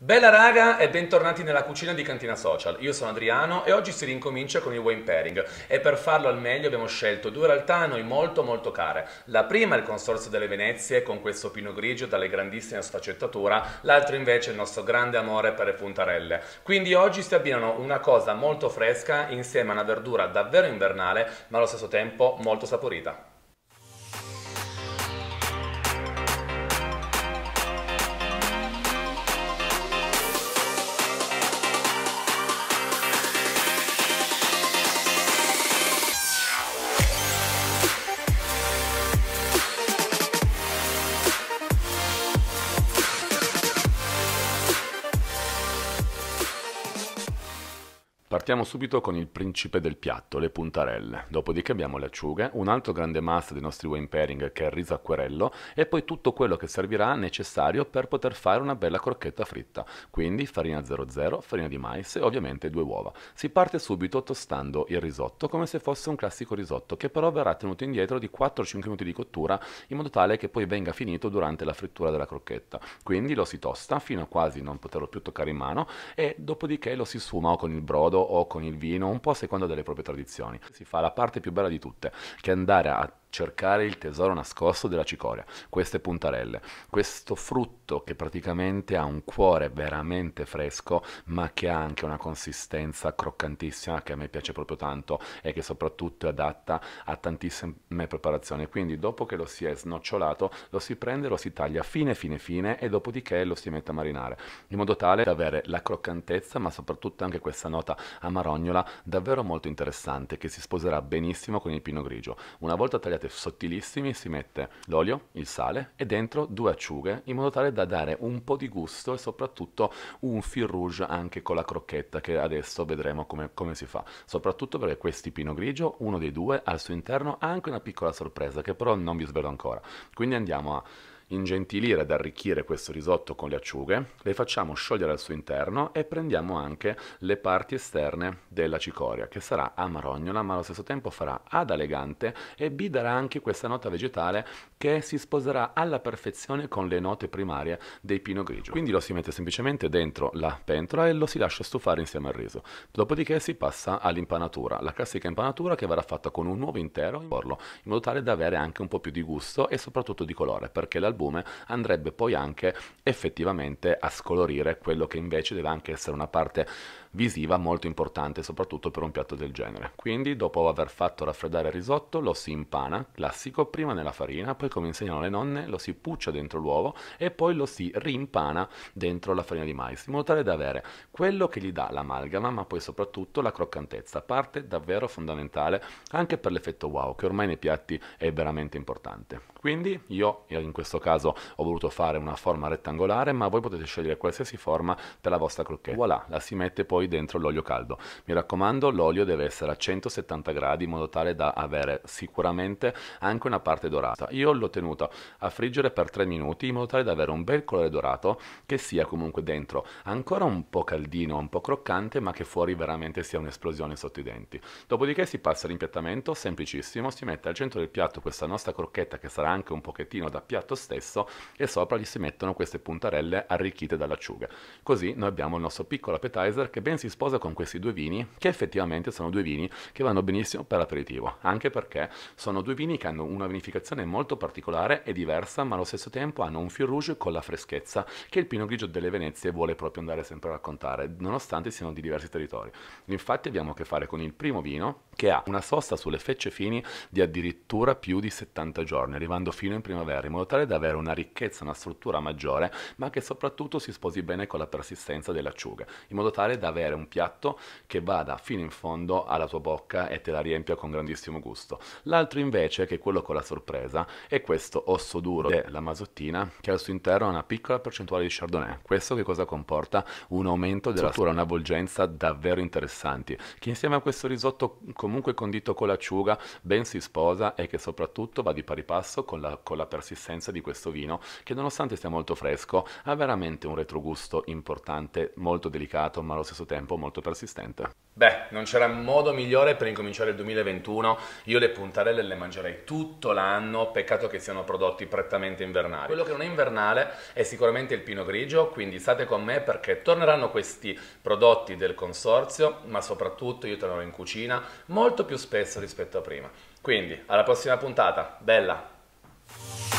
Bella raga e bentornati nella cucina di Cantina Social. Io sono Adriano e oggi si rincomincia con il wine pairing e per farlo al meglio abbiamo scelto due realtà a noi molto molto care. La prima è il Consorzio delle Venezie con questo pino grigio dalle grandissime sfaccettature, l'altro invece è il nostro grande amore per le puntarelle. Quindi oggi si abbinano una cosa molto fresca insieme a una verdura davvero invernale ma allo stesso tempo molto saporita. Partiamo subito con il principe del piatto, le puntarelle, dopodiché abbiamo le acciughe, un altro grande must dei nostri wine pairing che è il riso acquerello e poi tutto quello che servirà necessario per poter fare una bella crocchetta fritta, quindi farina 00, farina di mais e ovviamente due uova. Si parte subito tostando il risotto come se fosse un classico risotto che però verrà tenuto indietro di 4-5 minuti di cottura in modo tale che poi venga finito durante la frittura della crocchetta, quindi lo si tosta fino a quasi non poterlo più toccare in mano e dopodiché lo si sfuma o con il brodo o con il vino, un po' secondo delle proprie tradizioni. Si fa la parte più bella di tutte, che è andare a cercare il tesoro nascosto della cicoria, queste puntarelle, questo frutto che praticamente ha un cuore veramente fresco ma che ha anche una consistenza croccantissima che a me piace proprio tanto e che soprattutto è adatta a tantissime preparazioni, quindi dopo che lo si è snocciolato lo si prende, lo si taglia fine fine fine e dopodiché lo si mette a marinare in modo tale da avere la croccantezza ma soprattutto anche questa nota amarognola davvero molto interessante che si sposerà benissimo con il pino grigio. Una volta tagliato vedete sottilissimi, si mette l'olio, il sale e dentro due acciughe in modo tale da dare un po' di gusto e soprattutto un fil rouge anche con la crocchetta che adesso vedremo come, come si fa. Soprattutto perché questi pino grigio, uno dei due, al suo interno ha anche una piccola sorpresa che però non vi svelo ancora. Quindi andiamo a ingentilire ed arricchire questo risotto con le acciughe, le facciamo sciogliere al suo interno e prendiamo anche le parti esterne della cicoria, che sarà amarognola ma allo stesso tempo farà ad elegante e B darà anche questa nota vegetale che si sposerà alla perfezione con le note primarie dei pino grigio. Quindi lo si mette semplicemente dentro la pentola e lo si lascia stufare insieme al riso. Dopodiché si passa all'impanatura, la classica impanatura che verrà fatta con un uovo intero in porlo, in modo tale da avere anche un po' più di gusto e soprattutto di colore, perché l'albero albume andrebbe poi anche effettivamente a scolorire quello che invece deve anche essere una parte visiva molto importante, soprattutto per un piatto del genere. Quindi, dopo aver fatto raffreddare il risotto, lo si impana, classico, prima nella farina, poi come insegnano le nonne, lo si puccia dentro l'uovo e poi lo si rimpana dentro la farina di mais, in modo tale da avere quello che gli dà l'amalgama, ma poi soprattutto la croccantezza, parte davvero fondamentale anche per l'effetto wow, che ormai nei piatti è veramente importante. Quindi io eh, in questo caso ho voluto fare una forma rettangolare, ma voi potete scegliere qualsiasi forma per la vostra crocchetta. Voilà, la si mette poi poi dentro l'olio caldo. Mi raccomando, l'olio deve essere a 170 gradi in modo tale da avere sicuramente anche una parte dorata. Io l'ho tenuta a friggere per 3 minuti in modo tale da avere un bel colore dorato che sia comunque dentro ancora un po' caldino, un po' croccante, ma che fuori veramente sia un'esplosione sotto i denti. Dopodiché si passa all'impiattamento, semplicissimo, si mette al centro del piatto questa nostra crocchetta che sarà anche un pochettino da piatto stesso e sopra gli si mettono queste puntarelle arricchite dall'acciuga. Così noi abbiamo il nostro piccolo appetizer che ben si sposa con questi due vini, che effettivamente sono due vini che vanno benissimo per aperitivo, anche perché sono due vini che hanno una vinificazione molto particolare e diversa, ma allo stesso tempo hanno un fil rouge con la freschezza che il Pino Grigio delle Venezie vuole proprio andare sempre a raccontare, nonostante siano di diversi territori. Infatti abbiamo a che fare con il primo vino che ha una sosta sulle fecce fini di addirittura più di 70 giorni, arrivando fino in primavera, in modo tale da avere una ricchezza, una struttura maggiore, ma che soprattutto si sposi bene con la persistenza delle acciughe, in modo tale da avere avere un piatto che vada fino in fondo alla tua bocca e te la riempia con grandissimo gusto. L'altro invece, che è quello con la sorpresa, è questo osso duro della masottina che al suo interno ha una piccola percentuale di chardonnay. Questo che cosa comporta? Un aumento della struttura, un'avvolgenza davvero interessanti, che insieme a questo risotto comunque condito con l'acciuga ben si sposa e che soprattutto va di pari passo con la, con la persistenza di questo vino che nonostante sia molto fresco ha veramente un retrogusto importante, molto delicato ma allo stesso tempo molto persistente. Beh, non c'era modo migliore per incominciare il 2021, io le puntarelle le mangerei tutto l'anno, peccato che siano prodotti prettamente invernali. Quello che non è invernale è sicuramente il pino grigio, quindi state con me perché torneranno questi prodotti del consorzio, ma soprattutto io tornerò in cucina molto più spesso rispetto a prima. Quindi, alla prossima puntata, bella!